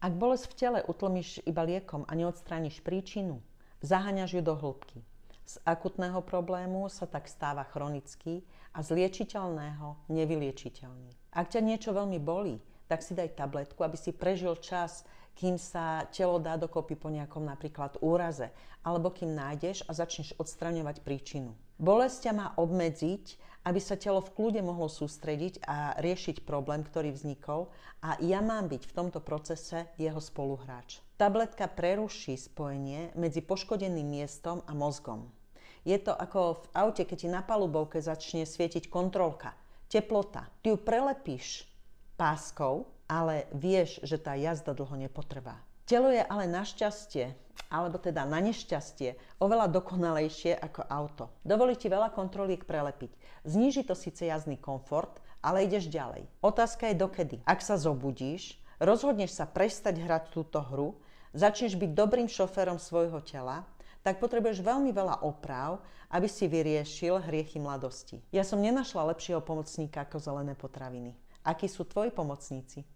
Ak bolesť v tele utlmíš iba liekom a neodstrániš príčinu, zaháňaš ju do hĺbky. Z akutného problému sa tak stáva chronický a z liečiteľného nevyliečiteľný. Ak ťa niečo veľmi bolí, tak si daj tabletku, aby si prežil čas, kým sa telo dá dokopy po nejakom napríklad úraze, alebo kým nájdeš a začneš odstraňovať príčinu. Bolesť ťa má obmedziť aby sa telo v kľude mohlo sústrediť a riešiť problém, ktorý vznikol a ja mám byť v tomto procese jeho spoluhráč. Tabletka preruší spojenie medzi poškodeným miestom a mozgom. Je to ako v aute, keď ti na palubovke začne svietiť kontrolka, teplota. Ty ju prelepíš páskou, ale vieš, že tá jazda dlho nepotrvá. Telo je ale našťastie, alebo teda na nešťastie, oveľa dokonalejšie ako auto. Dovolí ti veľa kontroliek prelepiť. Zníži to síce jazdný komfort, ale ideš ďalej. Otázka je dokedy. Ak sa zobudíš, rozhodneš sa prestať hrať túto hru, začneš byť dobrým šoférom svojho tela, tak potrebuješ veľmi veľa oprav, aby si vyriešil hriechy mladosti. Ja som nenašla lepšieho pomocníka ako zelené potraviny. Akí sú tvoji pomocníci?